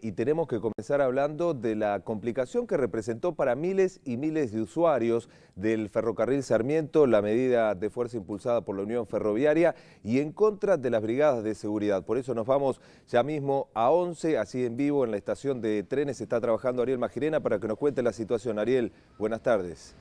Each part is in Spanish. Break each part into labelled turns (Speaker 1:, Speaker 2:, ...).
Speaker 1: Y tenemos que comenzar hablando de la complicación que representó para miles y miles de usuarios del ferrocarril Sarmiento la medida de fuerza impulsada por la Unión Ferroviaria y en contra de las brigadas de seguridad. Por eso nos vamos ya mismo a 11, así en vivo en la estación de trenes está trabajando Ariel Magirena para que nos cuente la situación. Ariel, buenas tardes.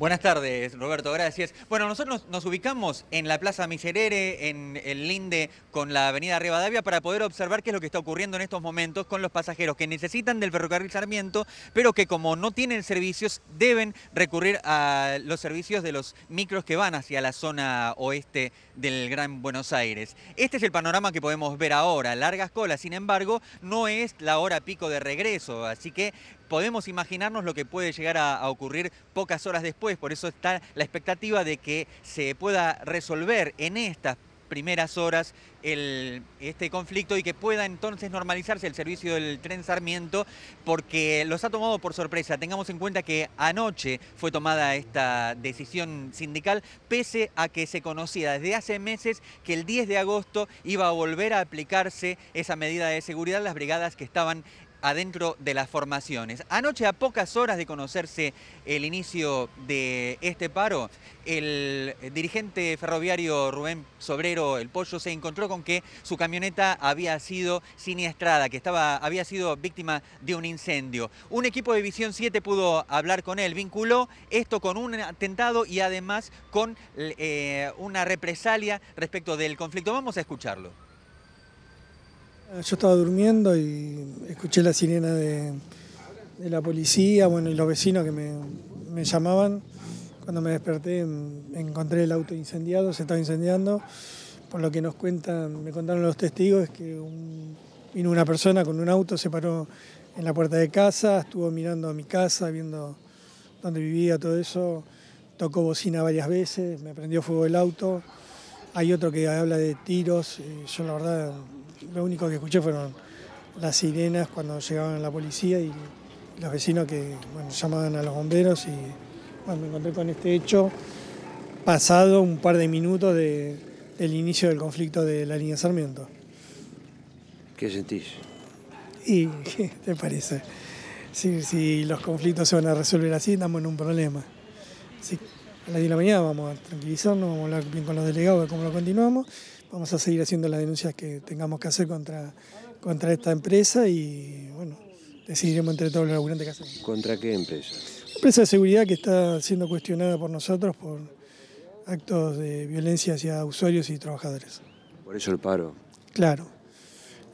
Speaker 2: Buenas tardes, Roberto, gracias. Bueno, nosotros nos ubicamos en la Plaza Miserere, en el linde con la Avenida Rivadavia, para poder observar qué es lo que está ocurriendo en estos momentos con los pasajeros que necesitan del ferrocarril Sarmiento, pero que como no tienen servicios, deben recurrir a los servicios de los micros que van hacia la zona oeste del Gran Buenos Aires. Este es el panorama que podemos ver ahora, largas colas, sin embargo, no es la hora pico de regreso, así que podemos imaginarnos lo que puede llegar a, ocurrir pocas horas después. Por eso está la expectativa de que se pueda resolver en estas primeras horas este conflicto y que pueda entonces normalizarse el servicio del tren Sarmiento porque los ha tomado por sorpresa. Tengamos en cuenta que anoche fue tomada esta decisión sindical pese a que se conocía desde hace meses que el 10 de agosto iba a volver a aplicarse esa medida de seguridad las brigadas que estaban adentro de las formaciones. Anoche, a pocas horas de conocerse el inicio de este paro, el dirigente ferroviario Rubén Sobrero, el Pollo, se encontró con que su camioneta había sido siniestrada, que estaba, había sido víctima de un incendio. Un equipo de Visión 7 pudo hablar con él, vinculó esto con un atentado y además con eh, una represalia respecto del conflicto. Vamos a escucharlo.
Speaker 3: Eh, yo estaba durmiendo y escuché la sirena de, la policía, bueno, y los vecinos que me, llamaban. Cuando me desperté em, encontré el auto incendiado, se estaba incendiando. Por lo que nos cuentan, me contaron los testigos, es que vino una persona con un auto, se paró en la puerta de casa, estuvo mirando a mi casa, viendo dónde vivía, todo eso. Tocó bocina varias veces, me prendió fuego el auto. Hay otro que habla de tiros, eh, yo la verdad lo único que escuché fueron las sirenas cuando llegaban la policía y los vecinos que llamaban a los bomberos y me encontré con este hecho pasado un par de minutos del inicio del conflicto de la línea Sarmiento. ¿Qué sentís? ¿Y qué te parece? Si, los conflictos se van a resolver así, estamos en un problema. si a las 10 de la mañana vamos a tranquilizarnos, vamos a hablar bien con los delegados de cómo lo continuamos vamos a seguir haciendo las denuncias que tengamos que hacer contra, contra esta empresa y bueno, decidiremos entre todos los laburantes que hacer.
Speaker 1: ¿Contra qué empresa?
Speaker 3: empresa de seguridad que está siendo cuestionada por nosotros por actos de violencia hacia usuarios y trabajadores.
Speaker 1: Por eso el paro.
Speaker 3: Claro.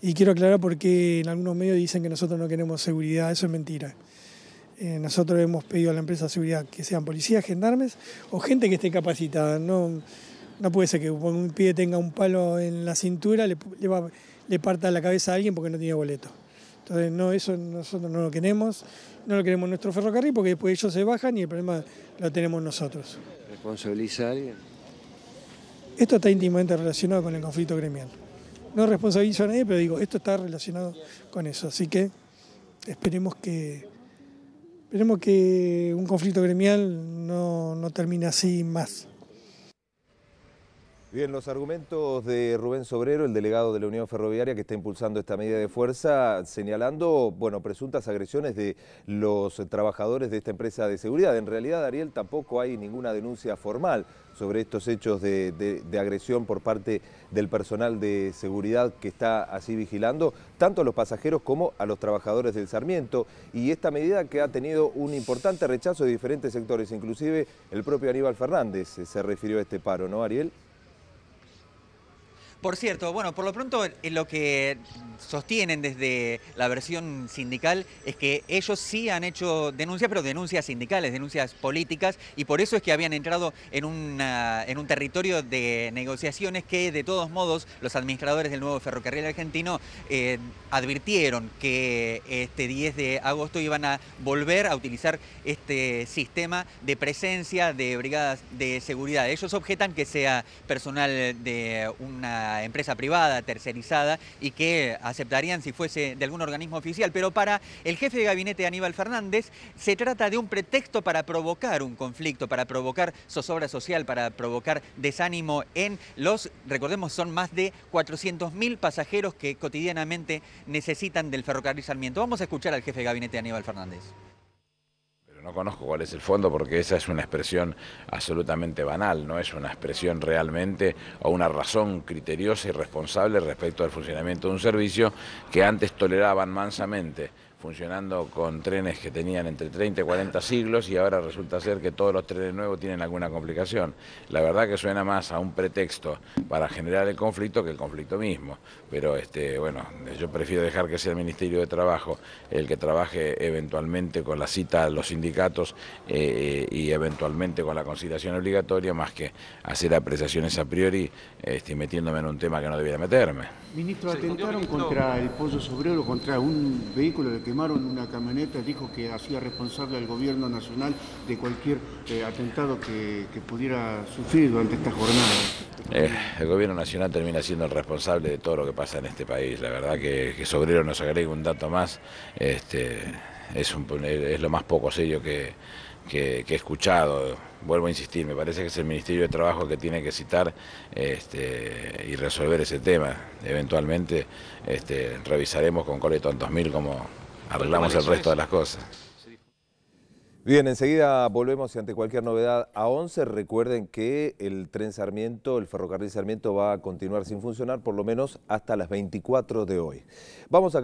Speaker 3: Y quiero aclarar porque en algunos medios dicen que nosotros no queremos seguridad, eso es mentira. Eh, nosotros hemos pedido a la empresa de seguridad que sean policías, gendarmes o gente que esté capacitada. No, no puede ser que un pibe tenga un palo en la cintura, le, le, parta la cabeza a alguien porque no tiene boleto. Entonces, no, eso nosotros no lo queremos, no lo queremos nuestro ferrocarril porque después ellos se bajan y el problema lo tenemos nosotros.
Speaker 1: ¿Responsabiliza a alguien?
Speaker 3: Esto está íntimamente relacionado con el conflicto gremial. No responsabilizo a nadie, pero digo, esto está relacionado con eso. Así que esperemos que, esperemos que un conflicto gremial no, no termine así más.
Speaker 1: Bien, los argumentos de Rubén Sobrero, el delegado de la Unión Ferroviaria que está impulsando esta medida de fuerza, señalando, bueno, presuntas agresiones de los trabajadores de esta empresa de seguridad. En realidad, Ariel, tampoco hay ninguna denuncia formal sobre estos hechos de, de agresión por parte del personal de seguridad que está así vigilando, tanto a los pasajeros como a los trabajadores del Sarmiento. Y esta medida que ha tenido un importante rechazo de diferentes sectores, inclusive el propio Aníbal Fernández eh, se refirió a este paro, ¿no, Ariel?
Speaker 2: Por cierto, bueno, por lo pronto eh, lo que sostienen desde la versión sindical es que ellos sí han hecho denuncias, pero denuncias sindicales, denuncias políticas, y por eso es que habían entrado en, en un territorio de negociaciones que de todos modos los administradores del nuevo ferrocarril argentino eh, advirtieron que este 10 de agosto iban a volver a utilizar este sistema de presencia de brigadas de seguridad. Ellos objetan que sea personal de una empresa privada, tercerizada, y que aceptarían si fuese de algún organismo oficial. Pero para el jefe de gabinete Aníbal Fernández se trata de un pretexto para provocar un conflicto, para provocar zozobra social, para provocar desánimo en los, recordemos, son más de 400.000 pasajeros que cotidianamente necesitan del ferrocarril Sarmiento. Vamos a escuchar al jefe de gabinete Aníbal Fernández
Speaker 4: no conozco cuál es el fondo porque esa es una expresión absolutamente banal, no es una expresión realmente o una razón criteriosa y responsable respecto al funcionamiento de un servicio que antes toleraban mansamente funcionando con trenes que tenían entre 30 y 40 siglos y ahora resulta ser que todos los trenes nuevos tienen alguna complicación. La verdad que suena más a un pretexto para generar el conflicto que el conflicto mismo. Pero este, bueno, yo prefiero dejar que sea el Ministerio de Trabajo el que trabaje eventualmente con la cita a los sindicatos eh, y eventualmente con la conciliación obligatoria más que hacer apreciaciones a priori este, metiéndome en un tema que no debiera meterme.
Speaker 3: Ministro, atentaron contra el pollo sobrero, contra un vehículo que quemaron una camioneta, dijo que hacía responsable al gobierno nacional de cualquier eh, atentado que, pudiera sufrir durante esta jornada.
Speaker 4: Eh, el gobierno nacional termina siendo el responsable de todo lo que pasa en este país. La verdad que, que Sobrero nos agrega un dato más, este, es, un, es lo más poco serio que, que, he escuchado. Vuelvo a insistir, me parece que es el Ministerio de Trabajo que tiene que citar este, y resolver ese tema. Eventualmente este, revisaremos con coletón 2000... Mil como arreglamos el resto de las cosas.
Speaker 1: Bien, enseguida volvemos y ante cualquier novedad a 11. Recuerden que el tren Sarmiento, el ferrocarril Sarmiento va a continuar sin funcionar por lo menos hasta las 24 de hoy. Vamos a